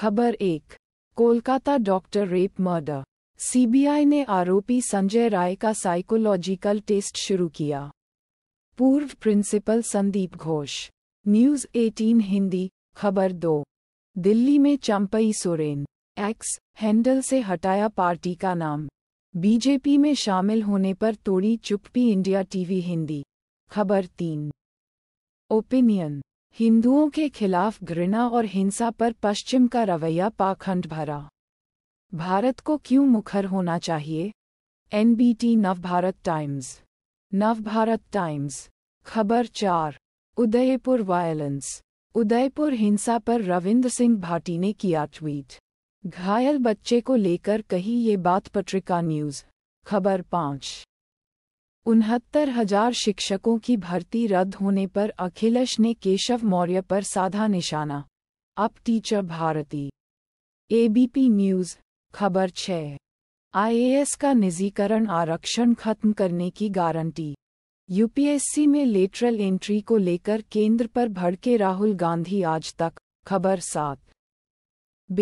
खबर एक Kolkata doctor rape murder CBI ने आरोपी संजय राय का साइकोलॉजिकल टेस्ट शुरू किया पूर्व प्रिंसिपल संदीप घोष न्यूज 18 हिंदी खबर दो दिल्ली में चंपई सोरेन एक्स हैंडल से हटाया पार्टी का नाम बीजेपी में शामिल होने पर तोड़ी चुप्पी इंडिया टीवी हिंदी खबर तीन ओपिनियन हिंदुओं के खिलाफ घृणा और हिंसा पर पश्चिम का रवैया पाखंड भरा भारत को क्यों मुखर होना चाहिए NBT Navbharat Times Navbharat Times खबर चार उदयपुर वायलेंस उदयपुर हिंसा पर रविंद्र सिंह भाटी ने किया ट्वीट घायल बच्चे को लेकर कही ये बात पत्रिका न्यूज़ खबर पाँच उनहत्तर हजार शिक्षकों की भर्ती रद्द होने पर अखिलेश ने केशव मौर्य पर साधा निशाना अब टीचर भारती एबीपी न्यूज खबर छः आईएएस का निजीकरण आरक्षण खत्म करने की गारंटी यूपीएससी में लेटरल एंट्री को लेकर केंद्र पर भड़के राहुल गांधी आज तक खबर सात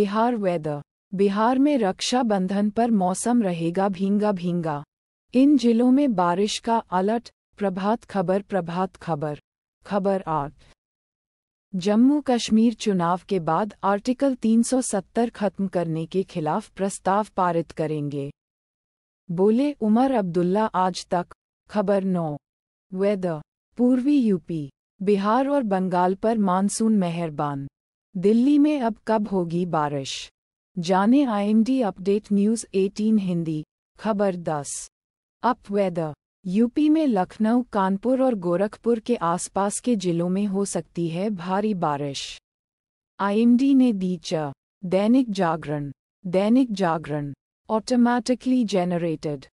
बिहार वेदर बिहार में रक्षाबंधन पर मौसम रहेगा भींगा भींगा इन जिलों में बारिश का अलर्ट प्रभात खबर प्रभात खबर खबर आठ जम्मू कश्मीर चुनाव के बाद आर्टिकल 370 खत्म करने के खिलाफ प्रस्ताव पारित करेंगे बोले उमर अब्दुल्ला आज तक खबर नौ वेदर पूर्वी यूपी बिहार और बंगाल पर मानसून मेहरबान दिल्ली में अब कब होगी बारिश जाने आईएमडी अपडेट न्यूज़ 18 हिंदी खबर 10 अप वेदर यूपी में लखनऊ कानपुर और गोरखपुर के आसपास के जिलों में हो सकती है भारी बारिश आईएमडी ने दी च दैनिक जागरण दैनिक जागरण ऑटोमैटिकली जेनरेटेड